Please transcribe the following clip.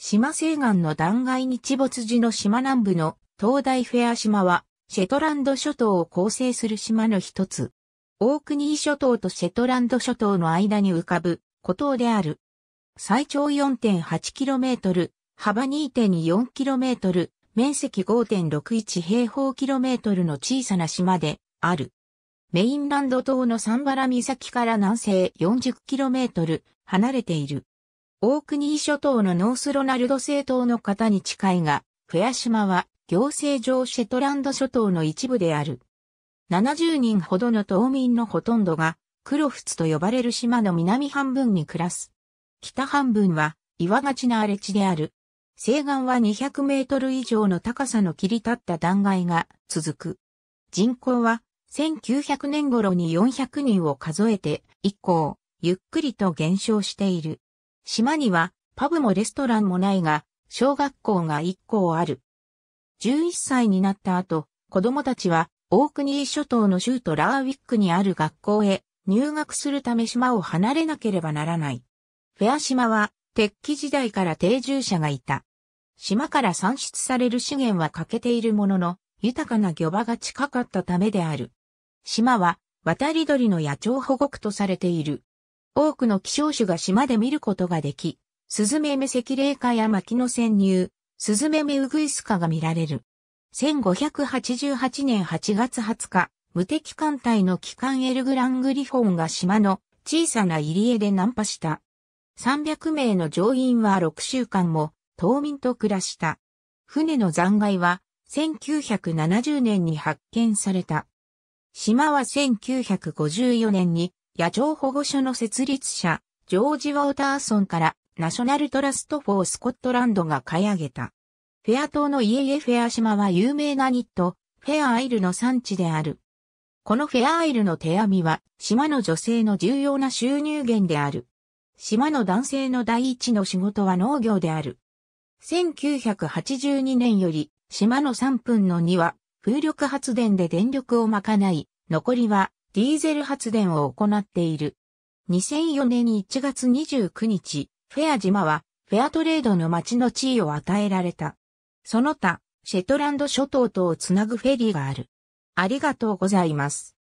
島西岸の断崖日没時の島南部の東大フェア島は、シェトランド諸島を構成する島の一つ。オークニー諸島とシェトランド諸島の間に浮かぶ孤島である。最長 4.8km、幅 2.4km、面積5.61平方キロメートルの小さな島である。メインランド島のサンバラ岬から南西 40km 離れている。大国諸島のノースロナルド政党の方に近いが、フェア島は行政上シェトランド諸島の一部である。70人ほどの島民のほとんどが、クロフツと呼ばれる島の南半分に暮らす。北半分は岩がちな荒れ地である。西岸は200メートル以上の高さの切り立った断崖が続く。人口は1900年頃に400人を数えて以降、ゆっくりと減少している。島にはパブもレストランもないが、小学校が1校ある。11歳になった後、子供たちは、オークニー諸島の州都ラーウィックにある学校へ入学するため島を離れなければならない。フェア島は、鉄器時代から定住者がいた。島から産出される資源は欠けているものの、豊かな漁場が近かったためである。島は、渡り鳥の野鳥保護区とされている。多くの希少種が島で見ることができ、スズメメ赤霊化や巻の潜入、スズメメウグイスカが見られる。1588年8月20日、無敵艦隊の機関エルグラングリフォンが島の小さな入り江でナンパした。300名の乗員は6週間も島民と暮らした。船の残骸は1970年に発見された。島は1954年に野鳥保護所の設立者、ジョージ・ウォーターソンからナショナルトラスト・フォー・スコットランドが買い上げた。フェア島の家々フェア島は有名なニット、フェアアイルの産地である。このフェアアイルの手編みは、島の女性の重要な収入源である。島の男性の第一の仕事は農業である。1982年より、島の3分の2は、風力発電で電力を賄い、残りはディーゼル発電を行っている。2004年1月29日、フェア島はフェアトレードの町の地位を与えられた。その他、シェトランド諸島とをつなぐフェリーがある。ありがとうございます。